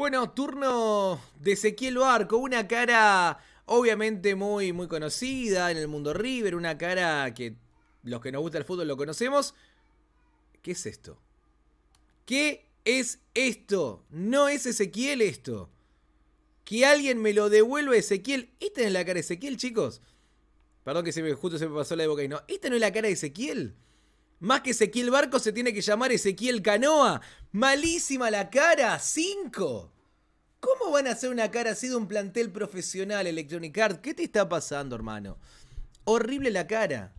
Bueno, turno de Ezequiel Barco, una cara obviamente muy, muy conocida en el mundo River, una cara que los que nos gusta el fútbol lo conocemos. ¿Qué es esto? ¿Qué es esto? No es Ezequiel esto. Que alguien me lo devuelva Ezequiel. Esta no es la cara de Ezequiel, chicos. Perdón que se me, justo se me pasó la boca y no. Esta no es la cara de Ezequiel. Más que Ezequiel Barco se tiene que llamar Ezequiel Canoa. Malísima la cara. Cinco. ¿Cómo van a hacer una cara así de un plantel profesional, Electronic Arts? ¿Qué te está pasando, hermano? Horrible la cara.